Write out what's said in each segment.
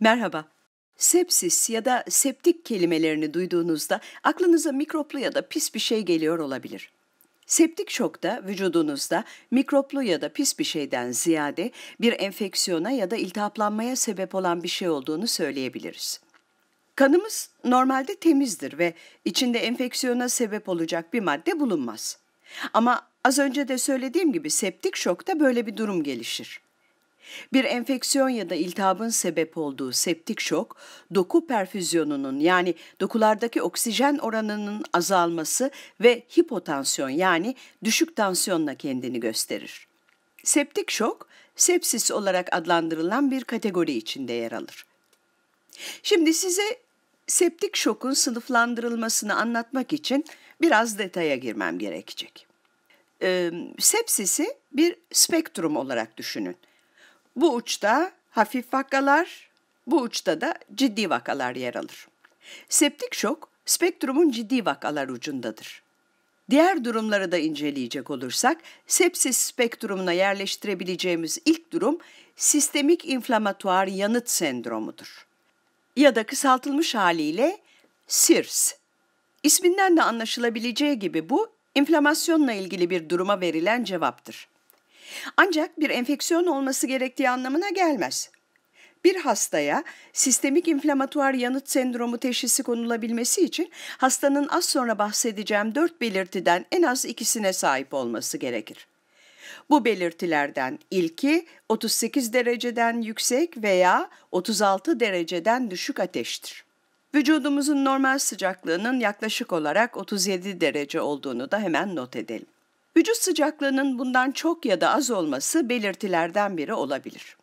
Merhaba. Sepsis ya da septik kelimelerini duyduğunuzda aklınıza mikroplu ya da pis bir şey geliyor olabilir. Septik şok da vücudunuzda mikroplu ya da pis bir şeyden ziyade bir enfeksiyona ya da iltihaplanmaya sebep olan bir şey olduğunu söyleyebiliriz. Kanımız normalde temizdir ve içinde enfeksiyona sebep olacak bir madde bulunmaz. Ama az önce de söylediğim gibi septik şokta böyle bir durum gelişir. Bir enfeksiyon ya da iltihabın sebep olduğu septik şok, doku perfüzyonunun yani dokulardaki oksijen oranının azalması ve hipotansiyon yani düşük tansiyonla kendini gösterir. Septik şok, sepsis olarak adlandırılan bir kategori içinde yer alır. Şimdi size septik şokun sınıflandırılmasını anlatmak için biraz detaya girmem gerekecek. Ee, sepsisi bir spektrum olarak düşünün. Bu uçta hafif vakalar, bu uçta da ciddi vakalar yer alır. Septik şok spektrumun ciddi vakalar ucundadır. Diğer durumları da inceleyecek olursak, sepsis spektrumuna yerleştirebileceğimiz ilk durum sistemik inflamatuar yanıt sendromudur. Ya da kısaltılmış haliyle SIRS. İsminden de anlaşılabileceği gibi bu, inflamasyonla ilgili bir duruma verilen cevaptır. Ancak bir enfeksiyon olması gerektiği anlamına gelmez. Bir hastaya sistemik inflamatuar yanıt sendromu teşhisi konulabilmesi için hastanın az sonra bahsedeceğim dört belirtiden en az ikisine sahip olması gerekir. Bu belirtilerden ilki 38 dereceden yüksek veya 36 dereceden düşük ateştir. Vücudumuzun normal sıcaklığının yaklaşık olarak 37 derece olduğunu da hemen not edelim. Vücut sıcaklığının bundan çok ya da az olması belirtilerden biri olabilir.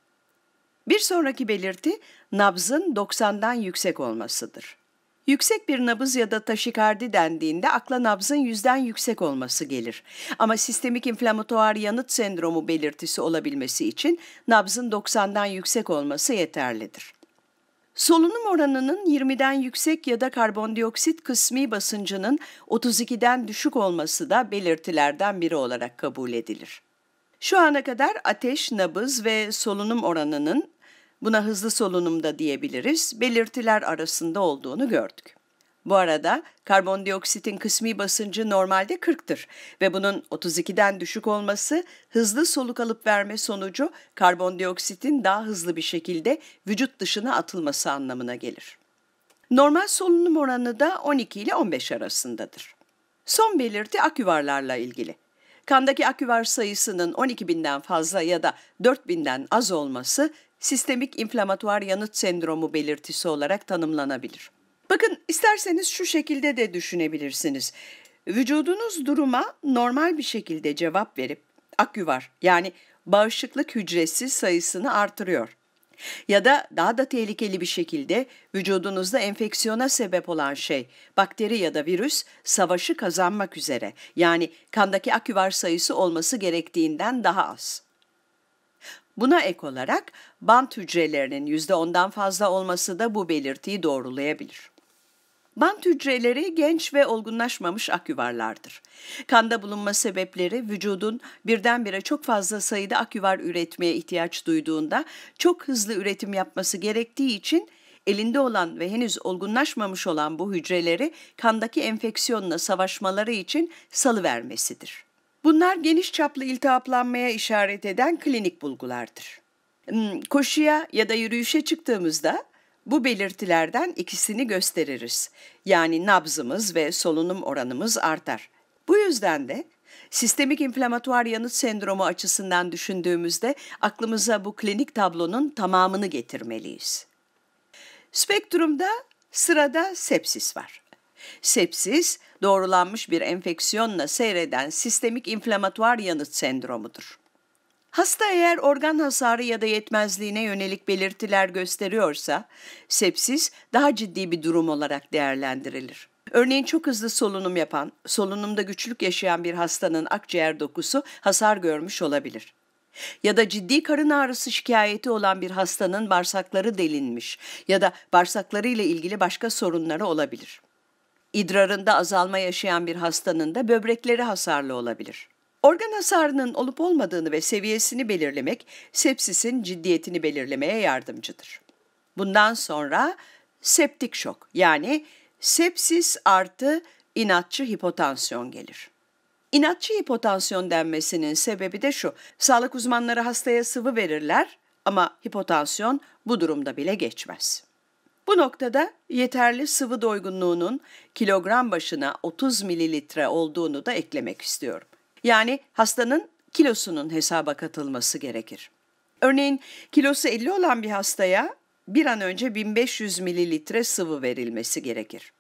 Bir sonraki belirti nabzın 90'dan yüksek olmasıdır. Yüksek bir nabız ya da taşikardi dendiğinde akla nabzın yüzden yüksek olması gelir. Ama sistemik inflamatuar yanıt sendromu belirtisi olabilmesi için nabzın 90'dan yüksek olması yeterlidir. Solunum oranının 20'den yüksek ya da karbondioksit kısmi basıncının 32'den düşük olması da belirtilerden biri olarak kabul edilir. Şu ana kadar ateş, nabız ve solunum oranının buna hızlı solunumda diyebiliriz belirtiler arasında olduğunu gördük. Bu arada karbondioksitin kısmi basıncı normalde 40'tır ve bunun 32'den düşük olması hızlı soluk alıp verme sonucu karbondioksitin daha hızlı bir şekilde vücut dışına atılması anlamına gelir. Normal solunum oranı da 12 ile 15 arasındadır. Son belirti aküvarlarla ilgili. Kandaki aküvar sayısının 12 binden fazla ya da 4 binden az olması sistemik inflamatuar yanıt sendromu belirtisi olarak tanımlanabilir. Bakın isterseniz şu şekilde de düşünebilirsiniz. Vücudunuz duruma normal bir şekilde cevap verip akyuvar yani bağışıklık hücresi sayısını artırıyor. Ya da daha da tehlikeli bir şekilde vücudunuzda enfeksiyona sebep olan şey bakteri ya da virüs savaşı kazanmak üzere yani kandaki aküvar sayısı olması gerektiğinden daha az. Buna ek olarak bant hücrelerinin %10'dan fazla olması da bu belirtiyi doğrulayabilir. Bant hücreleri genç ve olgunlaşmamış aküvarlardır. Kanda bulunma sebepleri vücudun birdenbire çok fazla sayıda aküvar üretmeye ihtiyaç duyduğunda çok hızlı üretim yapması gerektiği için elinde olan ve henüz olgunlaşmamış olan bu hücreleri kandaki enfeksiyonla savaşmaları için salıvermesidir. Bunlar geniş çaplı iltihaplanmaya işaret eden klinik bulgulardır. Hmm, koşuya ya da yürüyüşe çıktığımızda bu belirtilerden ikisini gösteririz. Yani nabzımız ve solunum oranımız artar. Bu yüzden de sistemik inflamatuar yanıt sendromu açısından düşündüğümüzde aklımıza bu klinik tablonun tamamını getirmeliyiz. Spektrumda sırada sepsis var. Sepsis, doğrulanmış bir enfeksiyonla seyreden sistemik inflamatuar yanıt sendromudur. Hasta eğer organ hasarı ya da yetmezliğine yönelik belirtiler gösteriyorsa, sepsis daha ciddi bir durum olarak değerlendirilir. Örneğin çok hızlı solunum yapan, solunumda güçlük yaşayan bir hastanın akciğer dokusu hasar görmüş olabilir. Ya da ciddi karın ağrısı şikayeti olan bir hastanın bağırsakları delinmiş ya da bağırsakları ile ilgili başka sorunları olabilir. İdrarında azalma yaşayan bir hastanın da böbrekleri hasarlı olabilir. Organ hasarının olup olmadığını ve seviyesini belirlemek sepsisin ciddiyetini belirlemeye yardımcıdır. Bundan sonra septik şok yani sepsis artı inatçı hipotansiyon gelir. İnatçı hipotansiyon denmesinin sebebi de şu. Sağlık uzmanları hastaya sıvı verirler ama hipotansiyon bu durumda bile geçmez. Bu noktada yeterli sıvı doygunluğunun kilogram başına 30 mililitre olduğunu da eklemek istiyorum. Yani hastanın kilosunun hesaba katılması gerekir. Örneğin kilosu 50 olan bir hastaya bir an önce 1500 mililitre sıvı verilmesi gerekir.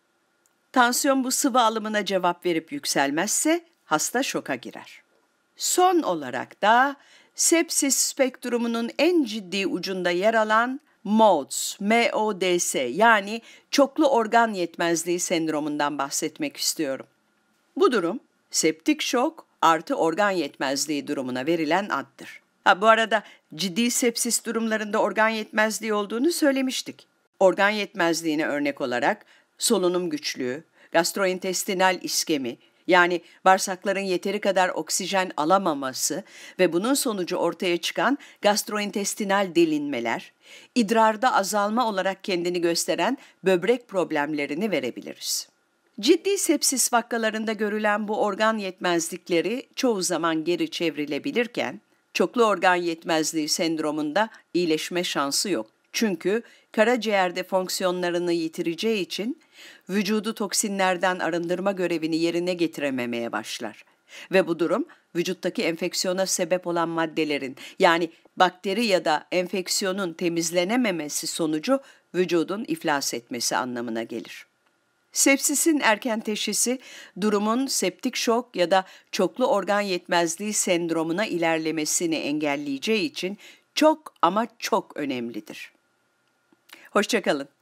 Tansiyon bu sıvı alımına cevap verip yükselmezse hasta şoka girer. Son olarak da sepsis spektrumunun en ciddi ucunda yer alan MODS, MODS yani çoklu organ yetmezliği sendromundan bahsetmek istiyorum. Bu durum septik şok, artı organ yetmezliği durumuna verilen addır. Ha bu arada ciddi sepsis durumlarında organ yetmezliği olduğunu söylemiştik. Organ yetmezliğine örnek olarak solunum güçlüğü, gastrointestinal iskemi yani bağırsakların yeteri kadar oksijen alamaması ve bunun sonucu ortaya çıkan gastrointestinal delinmeler, idrarda azalma olarak kendini gösteren böbrek problemlerini verebiliriz. Ciddi sepsis vakalarında görülen bu organ yetmezlikleri çoğu zaman geri çevrilebilirken, çoklu organ yetmezliği sendromunda iyileşme şansı yok. Çünkü karaciğerde fonksiyonlarını yitireceği için vücudu toksinlerden arındırma görevini yerine getirememeye başlar. Ve bu durum vücuttaki enfeksiyona sebep olan maddelerin yani bakteri ya da enfeksiyonun temizlenememesi sonucu vücudun iflas etmesi anlamına gelir. Sepsisin erken teşhisi durumun septik şok ya da çoklu organ yetmezliği sendromuna ilerlemesini engelleyeceği için çok ama çok önemlidir. Hoşçakalın.